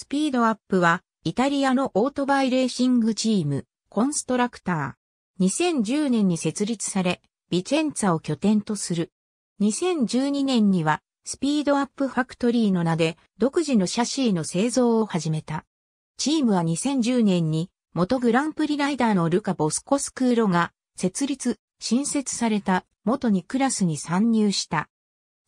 スピードアップは、イタリアのオートバイレーシングチーム、コンストラクター。2010年に設立され、ビチェンツァを拠点とする。2012年には、スピードアップファクトリーの名で、独自のシャシーの製造を始めた。チームは2010年に、元グランプリライダーのルカ・ボスコスクーロが、設立、新設された、元にクラスに参入した。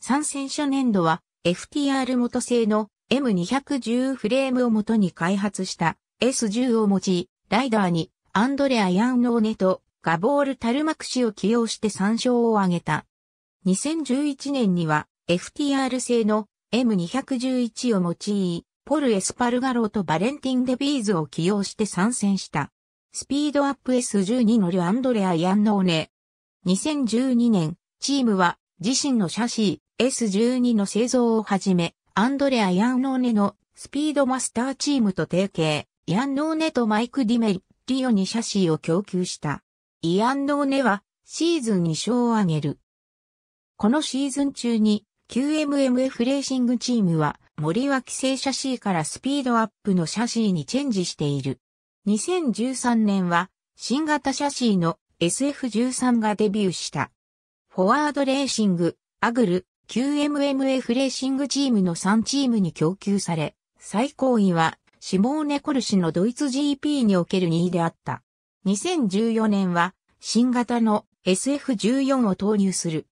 参戦初年度は、FTR 元製の M210 フレームをもとに開発した S10 を用い、ライダーにアンドレア・ヤンノーネとガボール・タルマク氏を起用して参照を挙げた。2011年には FTR 製の M211 を用い、ポル・エスパルガローとバレンティン・デビーズを起用して参戦した。スピードアップ S12 のュアンドレア・ヤンノーネ。2012年、チームは自身のシャシー S12 の製造を始め、アンドレア・ヤンノーネのスピードマスターチームと提携、ヤンノーネとマイク・ディメリオにシャシーを供給した。イアンノーネはシーズン2勝を挙げる。このシーズン中に QMMF レーシングチームは森脇製シャシーからスピードアップのシャシーにチェンジしている。2013年は新型シャシーの SF13 がデビューした。フォワードレーシング、アグル、QMMF レーシングチームの3チームに供給され、最高位はシモーネ・コルシのドイツ GP における2位であった。2014年は新型の SF14 を投入する。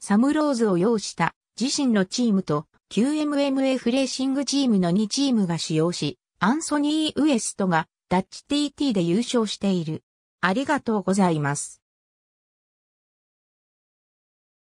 サムローズを要した自身のチームと QMMF レーシングチームの2チームが使用し、アンソニー・ウエストがダッチ TT で優勝している。ありがとうございます。